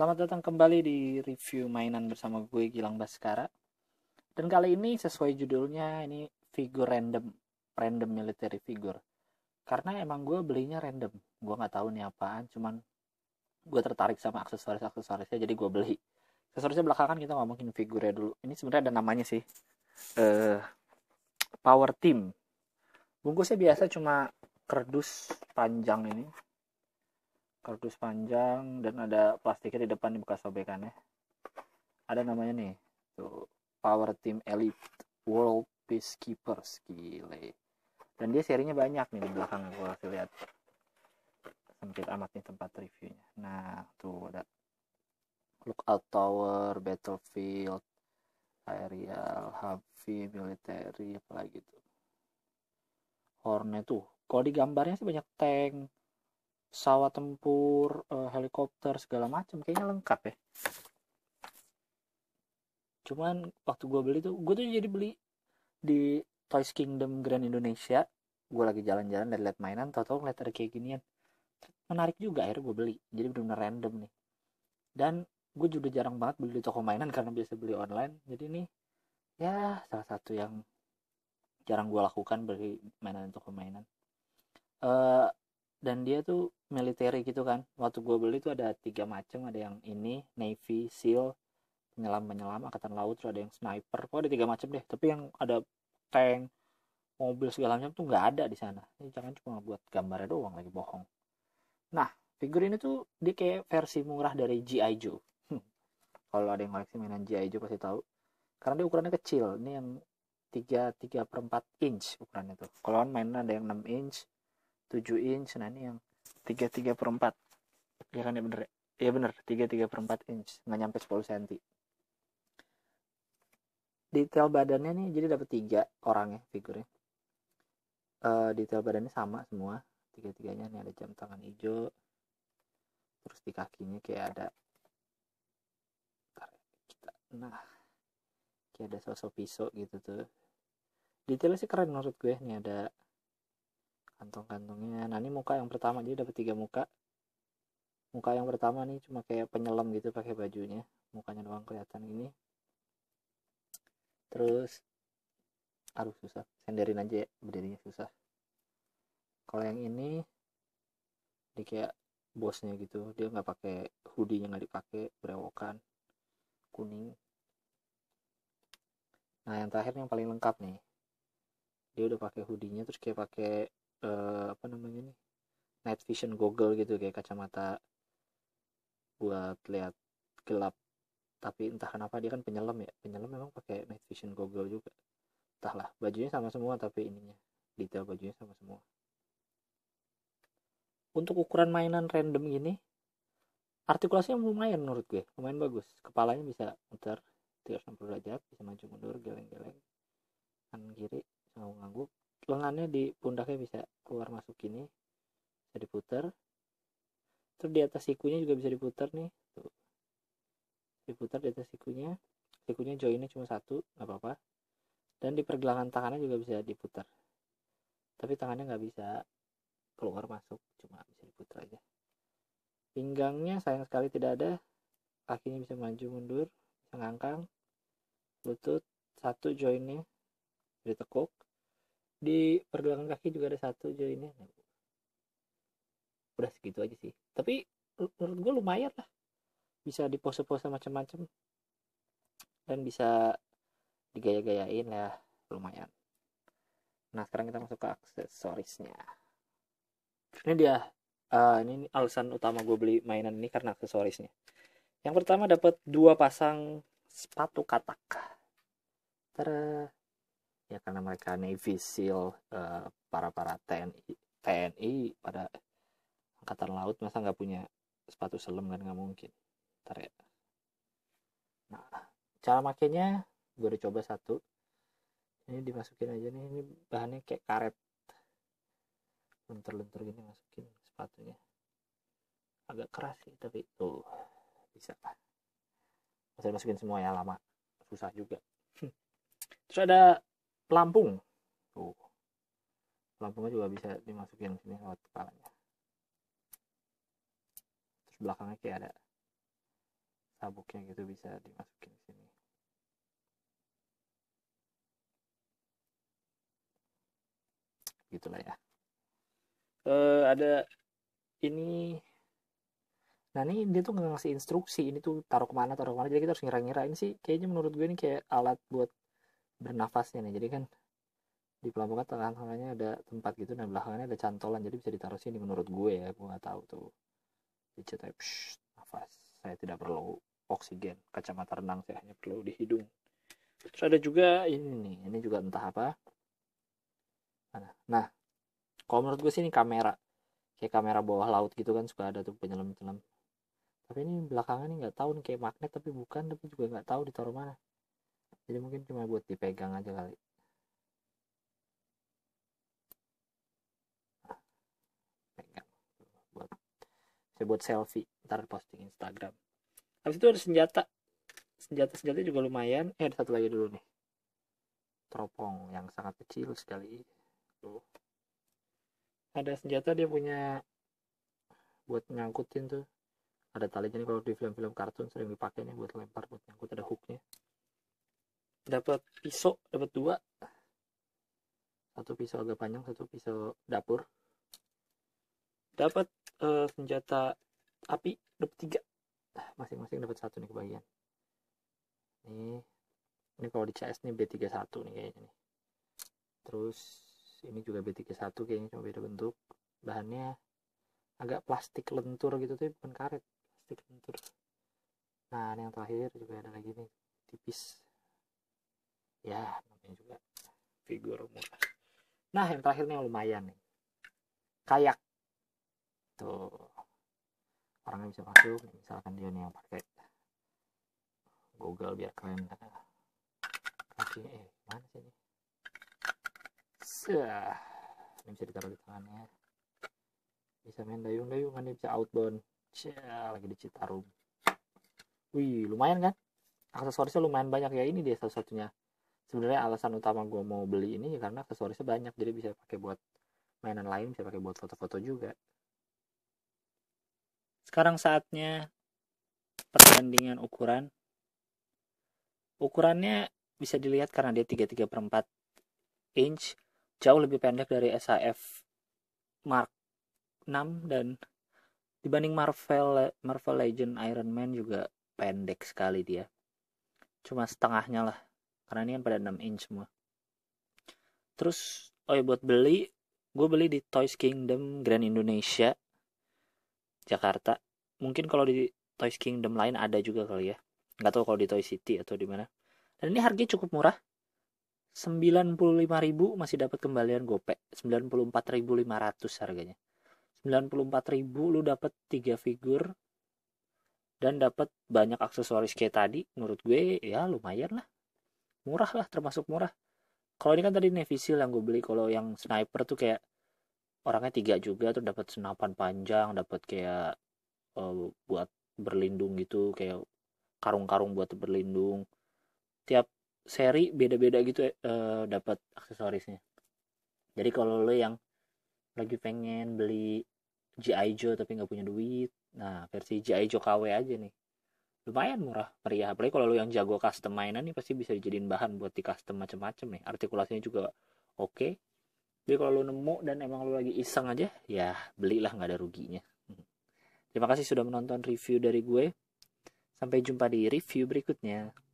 Selamat datang kembali di review mainan bersama gue Gilang Baskara. Dan kali ini sesuai judulnya ini figur random, random military figure. Karena emang gue belinya random, gue nggak tahu nih apaan, cuman gue tertarik sama aksesoris aksesorisnya jadi gue beli. Aksesorisnya belakangan kita ngomongin figurnya dulu. Ini sebenarnya ada namanya sih, uh, Power Team. Bungkusnya biasa cuma kerdus panjang ini, kardus panjang dan ada plastiknya di depan di bekas sobekannya ada namanya nih tuh Power Team Elite World Peacekeepers gile dan dia serinya banyak nih di belakang gua kasih lihat sempit amat nih tempat reviewnya nah tuh ada Lookout Tower Battlefield Aerial Heavy Military apalagi tuh Hornet tuh kalau di gambarnya sih banyak tank pesawat tempur, eh, helikopter segala macam kayaknya lengkap ya. Cuman waktu gue beli tuh, gue tuh jadi beli di Toys Kingdom Grand Indonesia. Gue lagi jalan-jalan dan liat mainan, tau-tau ngeliat ada kayak ginian. Menarik juga akhirnya gue beli. Jadi bener-bener random nih. Dan gue juga jarang banget beli di toko mainan karena biasa beli online. Jadi ini ya salah satu yang jarang gue lakukan beli mainan di toko mainan. Uh, dan dia tuh military gitu kan waktu gue beli tuh ada tiga macam ada yang ini navy seal penyelam penyelam angkatan laut terus ada yang sniper kok ada tiga macam deh tapi yang ada tank mobil segala macam tuh nggak ada di sana ini jangan cuma buat gambarnya doang lagi bohong nah figur ini tuh dia kayak versi murah dari GI Joe hmm. kalau ada yang koleksi mainan GI Joe pasti tahu karena dia ukurannya kecil ini yang tiga tiga per empat inch ukurannya tuh kalau mainan ada yang 6 inch 7 inch nah ini yang 33 per 4 ya kan ya bener ya iya bener 33 per 4 inch nggak nyampe 10 cm detail badannya nih jadi dapat tiga orangnya figurnya uh, detail badannya sama semua tiga-tiganya nih ada jam tangan hijau terus di kakinya kayak ada kita nah kayak ada sosok pisau gitu tuh detailnya sih keren menurut gue nih ada kantong-kantongnya nah ini muka yang pertama dia dapat tiga muka muka yang pertama nih cuma kayak penyelam gitu pakai bajunya mukanya doang kelihatan ini terus harus susah senderin aja ya berdirinya susah kalau yang ini dia kayak bosnya gitu dia nggak pakai hoodie nya nggak dipakai berewokan kuning nah yang terakhir yang paling lengkap nih dia udah pakai hoodie-nya terus kayak pakai uh, apa namanya nih night vision goggle gitu kayak kacamata buat lihat gelap tapi entah kenapa dia kan penyelam ya penyelam memang pakai night vision goggle juga entahlah bajunya sama semua tapi ininya detail bajunya sama semua untuk ukuran mainan random ini artikulasinya lumayan menurut gue lumayan bagus kepalanya bisa muter 360 derajat bisa maju mundur geleng-geleng kanan kiri ngangguk lengannya di pundaknya bisa keluar masuk gini bisa diputar terus di atas sikunya juga bisa diputar nih tuh diputar di atas sikunya sikunya joinnya cuma satu nggak apa-apa dan di pergelangan tangannya juga bisa diputar tapi tangannya nggak bisa keluar masuk cuma bisa diputar aja pinggangnya sayang sekali tidak ada kakinya bisa maju mundur bisa ngangkang lutut satu joinnya ditekuk di pergelangan kaki juga ada satu ini udah segitu aja sih tapi menurut gue lumayan lah bisa di pose-pose macam-macam dan bisa digaya-gayain ya lumayan nah sekarang kita masuk ke aksesorisnya ini dia uh, ini alasan utama gue beli mainan ini karena aksesorisnya yang pertama dapat dua pasang sepatu katak Tara ya karena mereka Navy SEAL eh, para para TNI TNI pada angkatan laut masa nggak punya sepatu selam kan nggak mungkin ntar ya nah cara makainya gue udah coba satu ini dimasukin aja nih ini bahannya kayak karet lentur-lentur gini masukin sepatunya agak keras sih tapi tuh bisa masih masukin semua ya lama susah juga terus ada pelampung tuh pelampungnya juga bisa dimasukin sini lewat kepalanya terus belakangnya kayak ada sabuknya gitu bisa dimasukin sini gitulah ya uh, ada ini nah ini dia tuh nggak ngasih instruksi ini tuh taruh kemana taruh kemana jadi kita harus ngira-ngira ini sih kayaknya menurut gue ini kayak alat buat bernafasnya nih jadi kan di pelabuhan kan tengah tengahnya ada tempat gitu dan belakangnya ada cantolan jadi bisa ditaruh sini menurut gue ya gue nggak tahu tuh dicet nafas saya tidak perlu oksigen kacamata renang saya hanya perlu di hidung terus ada juga ini nih ini juga entah apa nah, nah kalau menurut gue sih ini kamera kayak kamera bawah laut gitu kan suka ada tuh penyelam penyelam tapi ini belakangnya ini nggak tahu nih kayak magnet tapi bukan tapi juga nggak tahu ditaruh mana jadi mungkin cuma buat dipegang aja kali pegang buat saya buat selfie ntar posting Instagram habis itu ada senjata senjata senjata juga lumayan eh ada satu lagi dulu nih teropong yang sangat kecil sekali tuh ada senjata dia punya buat ngangkutin tuh ada talinya nih kalau di film-film kartun sering dipakai nih buat lempar buat nyangkut ada hooknya dapat pisau dapat dua satu pisau agak panjang satu pisau dapur dapat uh, eh, senjata api dapat tiga masing-masing dapat satu nih kebagian ini ini kalau di CS nih B31 nih kayaknya nih terus ini juga B31 kayaknya cuma beda bentuk bahannya agak plastik lentur gitu tuh bukan karet plastik lentur nah ini yang terakhir juga ada lagi nih tipis ya namanya juga figur murah nah yang terakhir nih lumayan nih kayak tuh orangnya bisa masuk misalkan dia nih yang pakai Google biar keren kaki eh mana sih ini Sah. ini bisa ditaruh di tangannya bisa main dayung dayung dia bisa outbound Cah, lagi di Citarum wih lumayan kan aksesorisnya lumayan banyak ya ini dia satu-satunya sebenarnya alasan utama gue mau beli ini ya karena aksesorisnya banyak jadi bisa pakai buat mainan lain bisa pakai buat foto-foto juga sekarang saatnya perbandingan ukuran ukurannya bisa dilihat karena dia 33 per 4 inch jauh lebih pendek dari SAF Mark 6 dan dibanding Marvel Marvel Legend Iron Man juga pendek sekali dia cuma setengahnya lah karena ini kan pada 6 inch semua terus oh ya buat beli gue beli di Toys Kingdom Grand Indonesia Jakarta mungkin kalau di Toys Kingdom lain ada juga kali ya nggak tahu kalau di Toy City atau di mana dan ini harganya cukup murah 95.000 masih dapat kembalian gopek 94.500 harganya 94.000 lu dapat 3 figur dan dapat banyak aksesoris kayak tadi menurut gue ya lumayan lah murah lah termasuk murah kalau ini kan tadi nevisil yang gue beli kalau yang sniper tuh kayak orangnya tiga juga tuh dapat senapan panjang dapat kayak uh, buat berlindung gitu kayak karung-karung buat berlindung tiap seri beda-beda gitu uh, dapat aksesorisnya jadi kalau lo yang lagi pengen beli GI Joe tapi nggak punya duit nah versi GI Joe KW aja nih lumayan murah meriah apalagi kalau lu yang jago custom mainan nih pasti bisa dijadiin bahan buat di custom macam-macam nih artikulasinya juga oke okay. jadi kalau lu nemu dan emang lu lagi iseng aja ya belilah nggak ada ruginya hmm. terima kasih sudah menonton review dari gue sampai jumpa di review berikutnya